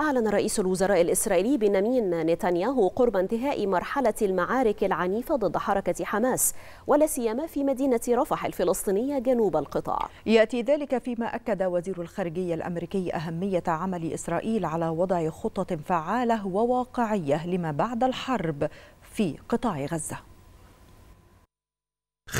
أعلن رئيس الوزراء الإسرائيلي بنيامين نتنياهو قرب انتهاء مرحلة المعارك العنيفة ضد حركة حماس ولا سيما في مدينة رفح الفلسطينية جنوب القطاع. يأتي ذلك فيما أكد وزير الخارجية الأمريكي أهمية عمل إسرائيل على وضع خطة فعالة وواقعية لما بعد الحرب في قطاع غزة.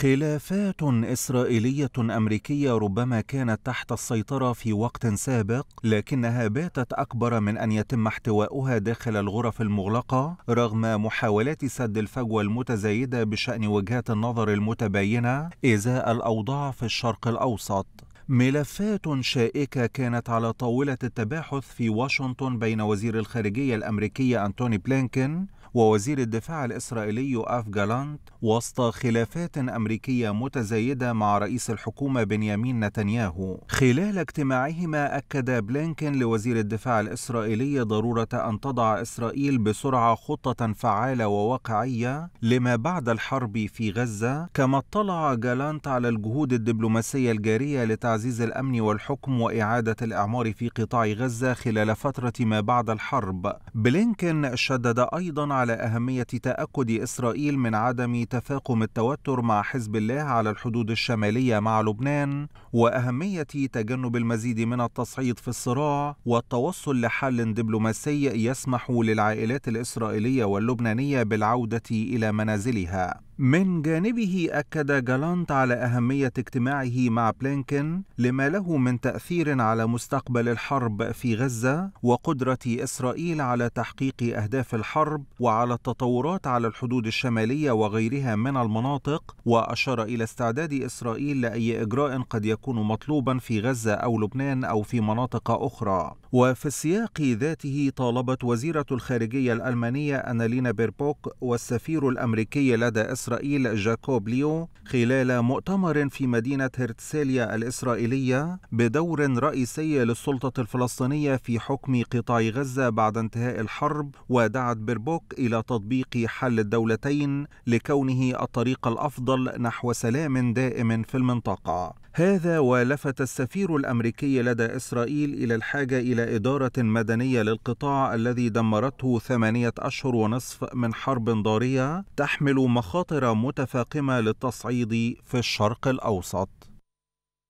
خلافات إسرائيلية أمريكية ربما كانت تحت السيطرة في وقت سابق لكنها باتت أكبر من أن يتم احتواؤها داخل الغرف المغلقة رغم محاولات سد الفجوة المتزايدة بشأن وجهات النظر المتباينة إزاء الأوضاع في الشرق الأوسط ملفات شائكة كانت على طاولة التباحث في واشنطن بين وزير الخارجية الأمريكية أنتوني بلينكن ووزير الدفاع الإسرائيلي آف جالانت وسط خلافات أمريكية متزايدة مع رئيس الحكومة بنيامين نتنياهو خلال اجتماعهما أكد بلينكن لوزير الدفاع الإسرائيلي ضرورة أن تضع إسرائيل بسرعة خطة فعالة وواقعية لما بعد الحرب في غزة كما اطلع جالانت على الجهود الدبلوماسية الجارية لتعزيز الأمن والحكم وإعادة الإعمار في قطاع غزة خلال فترة ما بعد الحرب بلينكن شدد أيضا على على أهمية تأكد إسرائيل من عدم تفاقم التوتر مع حزب الله على الحدود الشمالية مع لبنان وأهمية تجنب المزيد من التصعيد في الصراع والتوصل لحل دبلوماسي يسمح للعائلات الإسرائيلية واللبنانية بالعودة إلى منازلها من جانبه أكد جالانت على أهمية اجتماعه مع بلينكن لما له من تأثير على مستقبل الحرب في غزة وقدرة إسرائيل على تحقيق أهداف الحرب وعلى التطورات على الحدود الشمالية وغيرها من المناطق وأشار إلى استعداد إسرائيل لأي إجراء قد يكون مطلوبا في غزة أو لبنان أو في مناطق أخرى وفي السياق ذاته طالبت وزيرة الخارجية الألمانية أنالينا بيربوك والسفير الأمريكي لدى إسرائيل إسرائيل جاكوب ليو خلال مؤتمر في مدينة هرتسيليا الإسرائيلية بدور رئيسي للسلطة الفلسطينية في حكم قطاع غزة بعد انتهاء الحرب ودعت بربوك إلى تطبيق حل الدولتين لكونه الطريق الأفضل نحو سلام دائم في المنطقة هذا ولفت السفير الامريكي لدى اسرائيل الى الحاجه الى اداره مدنيه للقطاع الذي دمرته ثمانيه اشهر ونصف من حرب ضاريه تحمل مخاطر متفاقمة للتصعيد في الشرق الأوسط